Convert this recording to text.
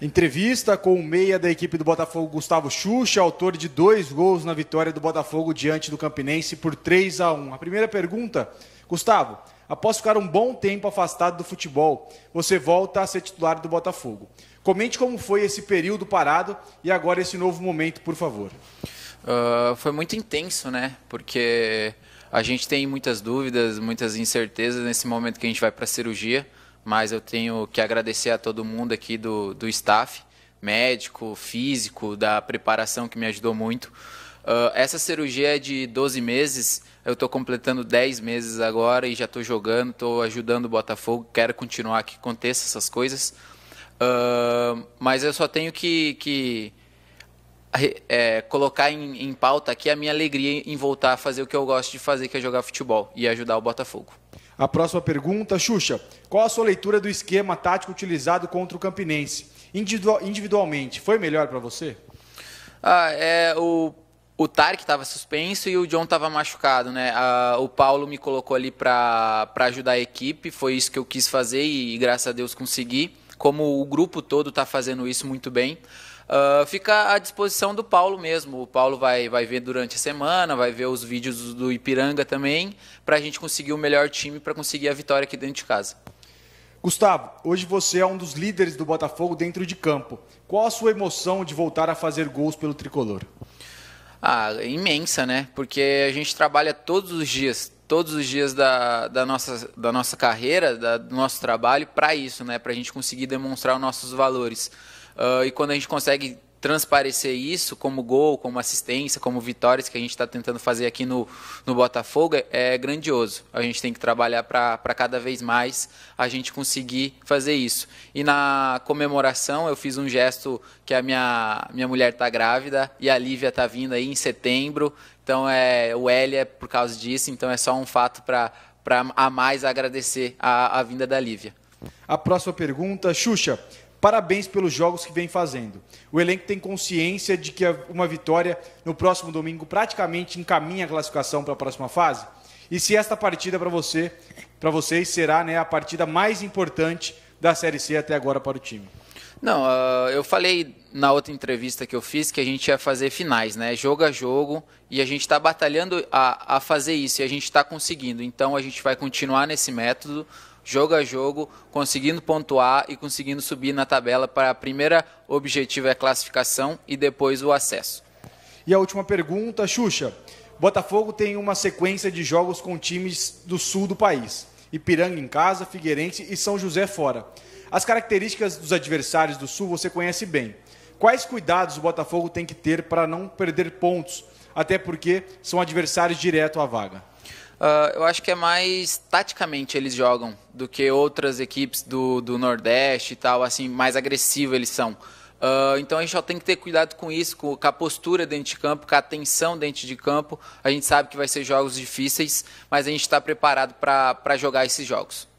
Entrevista com o meia da equipe do Botafogo, Gustavo Xuxa, autor de dois gols na vitória do Botafogo diante do Campinense por 3 a 1. A primeira pergunta, Gustavo, após ficar um bom tempo afastado do futebol, você volta a ser titular do Botafogo. Comente como foi esse período parado e agora esse novo momento, por favor. Uh, foi muito intenso, né? Porque a gente tem muitas dúvidas, muitas incertezas nesse momento que a gente vai para a cirurgia mas eu tenho que agradecer a todo mundo aqui do, do staff, médico, físico, da preparação que me ajudou muito. Uh, essa cirurgia é de 12 meses, eu estou completando 10 meses agora e já estou jogando, estou ajudando o Botafogo, quero continuar que aconteça essas coisas. Uh, mas eu só tenho que, que é, colocar em, em pauta aqui a minha alegria em voltar a fazer o que eu gosto de fazer, que é jogar futebol e ajudar o Botafogo. A próxima pergunta, Xuxa, qual a sua leitura do esquema tático utilizado contra o Campinense? individualmente, foi melhor para você? Ah, é, o, o Tarek estava suspenso e o John estava machucado, né? o Paulo me colocou ali para ajudar a equipe, foi isso que eu quis fazer e, e graças a Deus consegui como o grupo todo está fazendo isso muito bem. Uh, fica à disposição do Paulo mesmo. O Paulo vai, vai ver durante a semana, vai ver os vídeos do Ipiranga também, para a gente conseguir o melhor time para conseguir a vitória aqui dentro de casa. Gustavo, hoje você é um dos líderes do Botafogo dentro de campo. Qual a sua emoção de voltar a fazer gols pelo tricolor? Ah, imensa, né? Porque a gente trabalha todos os dias, todos os dias da, da, nossa, da nossa carreira, da, do nosso trabalho para isso, né? Para a gente conseguir demonstrar os nossos valores. Uh, e quando a gente consegue transparecer isso como gol, como assistência, como vitórias que a gente está tentando fazer aqui no, no Botafogo é, é grandioso. A gente tem que trabalhar para cada vez mais a gente conseguir fazer isso. E na comemoração eu fiz um gesto que a minha, minha mulher está grávida e a Lívia está vindo aí em setembro. Então é o L é por causa disso, então é só um fato para a mais agradecer a, a vinda da Lívia. A próxima pergunta, Xuxa, Parabéns pelos jogos que vem fazendo. O elenco tem consciência de que uma vitória no próximo domingo praticamente encaminha a classificação para a próxima fase. E se esta partida para você, para vocês será né, a partida mais importante da Série C até agora para o time? Não, uh, eu falei na outra entrevista que eu fiz que a gente ia fazer finais, né? Jogo a jogo, e a gente está batalhando a, a fazer isso, e a gente está conseguindo. Então a gente vai continuar nesse método jogo a jogo, conseguindo pontuar e conseguindo subir na tabela para a primeira objetivo é classificação e depois o acesso. E a última pergunta, Xuxa. Botafogo tem uma sequência de jogos com times do sul do país. Ipiranga em casa, Figueirense e São José fora. As características dos adversários do Sul você conhece bem. Quais cuidados o Botafogo tem que ter para não perder pontos? Até porque são adversários direto à vaga. Uh, eu acho que é mais taticamente eles jogam do que outras equipes do, do Nordeste e tal, assim, mais agressivo eles são. Uh, então a gente só tem que ter cuidado com isso, com, com, a postura dentro de campo, com a atenção dentro de campo. A gente sabe que vai ser jogos difíceis, mas a gente está preparado para jogar esses jogos.